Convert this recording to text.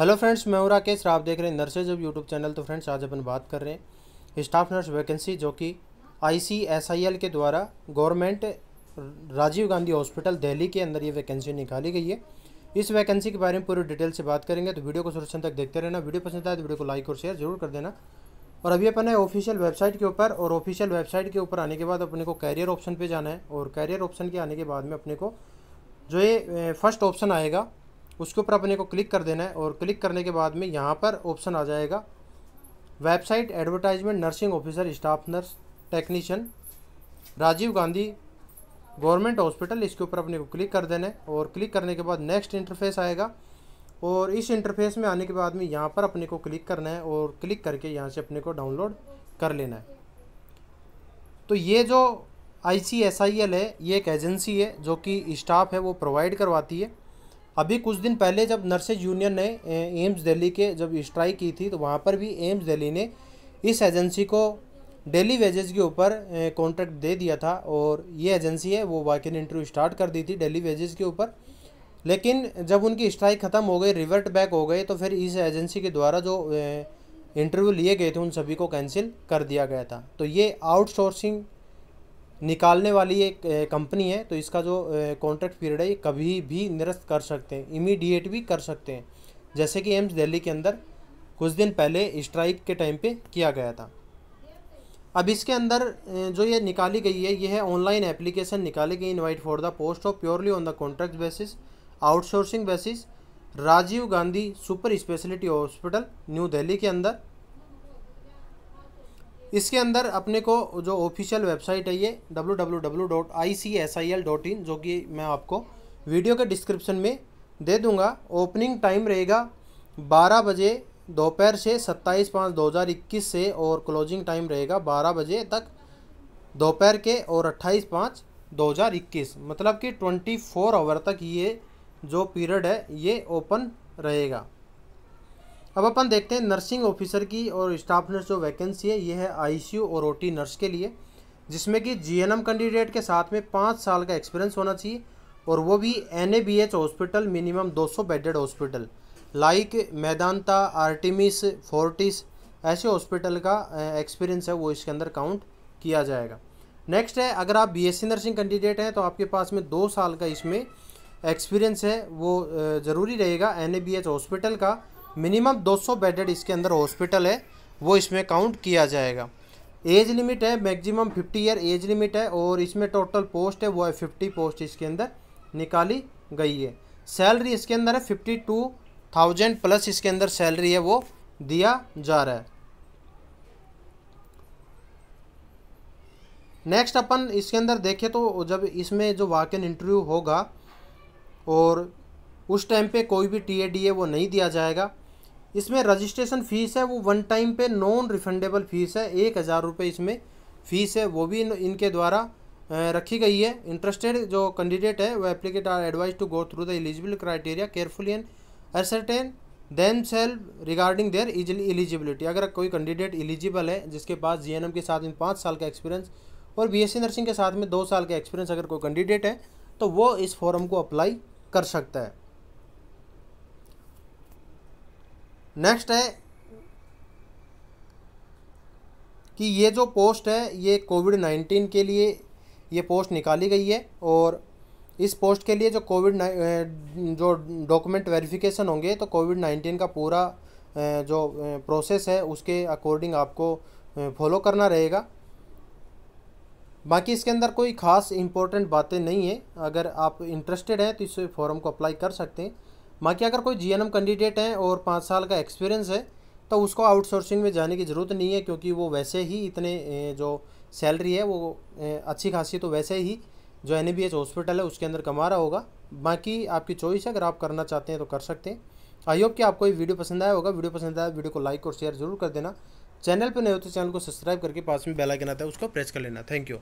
hello friends मैं हूं राकेश आप देख रहे हैं नर्सेज जब यूट्यूब चैनल तो फ्रेंड्स आज अपन बात कर रहे हैं स्टाफ नर्स वैकेंसी जो कि आईसीएसआईएल के द्वारा गवर्नमेंट राजीव गांधी हॉस्पिटल दिल्ली के अंदर ये वैकेंसी निकाली गई है इस वैकेंसी के बारे में पूरी डिटेल से बात करेंगे तो वीडियो को सुरक्षण तक देखते रहना वीडियो पसंद आए तो वीडियो को लाइक और शेयर जरूर कर देना और अभी अपन है ऑफिशियल वेबसाइट के ऊपर और ऑफिशियल वेबसाइट के ऊपर आने के बाद अपने को कैरियर ऑप्शन पर जाना है और कैरियर ऑप्शन के आने के बाद में अपने को जो ये फर्स्ट ऑप्शन आएगा उसके ऊपर अपने को क्लिक कर देना है और क्लिक करने के बाद में यहाँ पर ऑप्शन आ जाएगा website advertisement nursing officer staff nurse technician Rajiv Gandhi government hospital इसके ऊपर अपने को क्लिक कर देना है और क्लिक करने के बाद नेक्स्ट इंटरफेस आएगा और इस इंटरफेस में आने के बाद में यहाँ पर अपने को क्लिक करना है और क्लिक करके यहाँ से अपने को डाउनलोड कर लेना है तो ये जो आई सी एस आई एल है ये एक एजेंसी है जो कि स्टाफ है वो प्रोवाइड करवाती है अभी कुछ दिन पहले जब नर्सेज यूनियन ने एम्स दिल्ली के जब स्ट्राइक की थी तो वहाँ पर भी एम्स दिल्ली ने इस एजेंसी को डेली वेजेस के ऊपर कॉन्ट्रैक्ट दे दिया था और ये एजेंसी है वो वाकिन इंटरव्यू स्टार्ट कर दी थी डेली वेजेस के ऊपर लेकिन जब उनकी स्ट्राइक ख़त्म हो गई रिवर्ट बैक हो गए तो फिर इस एजेंसी के द्वारा जो इंटरव्यू लिए गए थे उन सभी को कैंसिल कर दिया गया था तो ये आउटसोर्सिंग निकालने वाली एक कंपनी है तो इसका जो कॉन्ट्रैक्ट पीरियड है ये कभी भी निरस्त कर सकते हैं इमीडिएट भी कर सकते हैं जैसे कि एम्स दिल्ली के अंदर कुछ दिन पहले स्ट्राइक के टाइम पे किया गया था अब इसके अंदर जो ये निकाली गई है ये है ऑनलाइन एप्लीकेशन निकाली गई invite for the post of purely on the contract basis outsourcing basis Rajiv Gandhi super speciality hospital New Delhi के अंदर इसके अंदर अपने को जो ऑफिशियल वेबसाइट है ये www.icsil.in जो कि मैं आपको वीडियो के डिस्क्रिप्शन में दे दूंगा ओपनिंग टाइम रहेगा 12 बजे दोपहर से 27 पाँच 2021 से और क्लोजिंग टाइम रहेगा 12 बजे तक दोपहर के और 28 पाँच 2021 मतलब कि 24 फोर आवर तक ये जो पीरियड है ये ओपन रहेगा अब अपन देखते हैं नर्सिंग ऑफिसर की और स्टाफ नर्स जो वैकेंसी है ये है आईसीयू और ओटी नर्स के लिए जिसमें कि जीएनएम कैंडिडेट के साथ में पाँच साल का एक्सपीरियंस होना चाहिए और वो भी NABH hospital minimum 200 bedded hospital like Medanta Artemis Fortis ऐसे हॉस्पिटल का एक्सपीरियंस है वो इसके अंदर काउंट किया जाएगा नेक्स्ट है अगर आप बी नर्सिंग कैंडिडेट हैं तो आपके पास में दो साल का इसमें एक्सपीरियंस है वो ज़रूरी रहेगा एन हॉस्पिटल का मिनिमम 200 बेडेड इसके अंदर हॉस्पिटल है वो इसमें काउंट किया जाएगा एज लिमिट है मैक्सिमम 50 ईयर एज लिमिट है और इसमें टोटल पोस्ट है वो है फिफ्टी पोस्ट इसके अंदर निकाली गई है सैलरी इसके अंदर है फिफ्टी प्लस इसके अंदर सैलरी है वो दिया जा रहा है नेक्स्ट अपन इसके अंदर देखें तो जब इसमें जो वाक इंटरव्यू होगा और उस टाइम पे कोई भी टी ए डी ए वो नहीं दिया जाएगा इसमें रजिस्ट्रेशन फ़ीस है वो वन टाइम पे नॉन रिफंडेबल फ़ीस है एक हज़ार रुपये इसमें फ़ीस है वो भी इनके द्वारा रखी गई है इंटरेस्टेड जो कैंडिडेट है वो applicants are advised to go through the eligible criteria carefully and ascertain themselves regarding their eligibility अगर कोई कैंडिडेट एलिजिबल है जिसके पास एम के साथ में पाँच साल का एक्सपीरियंस और सी नर्सिंग के साथ में दो साल का एक्सपीरियंस अगर कोई कैंडिडेट है तो वो इस फॉर्म को अप्लाई कर सकता है नेक्स्ट है कि ये जो पोस्ट है ये कोविड नाइन्टीन के लिए ये पोस्ट निकाली गई है और इस पोस्ट के लिए जो कोविड जो डॉक्यूमेंट वेरिफिकेशन होंगे तो कोविड नाइन्टीन का पूरा जो प्रोसेस है उसके अकॉर्डिंग आपको फॉलो करना रहेगा बाकी इसके अंदर कोई ख़ास इम्पोर्टेंट बातें नहीं है अगर आप इंटरेस्टेड हैं तो इस फॉर्म को अप्लाई कर सकते हैं बाकी अगर कोई जी कैंडिडेट हैं और पाँच साल का एक्सपीरियंस है तो उसको आउटसोर्सिंग में जाने की ज़रूरत नहीं है क्योंकि वो वैसे ही इतने जो सैलरी है वो अच्छी खासी तो वैसे ही जो एन हॉस्पिटल है उसके अंदर कमा रहा होगा बाकी आपकी चॉइस है अगर आप करना चाहते हैं तो कर सकते हैं आई होप कि आपको ये वीडियो पसंद आया होगा वीडियो पसंद आया वीडियो को लाइक और शेयर जरूर कर देना चैनल पर नए हो तो चैनल को सब्सक्राइब करके पास में बेल आइकन आता है उसको प्रेस कर लेना थैंक यू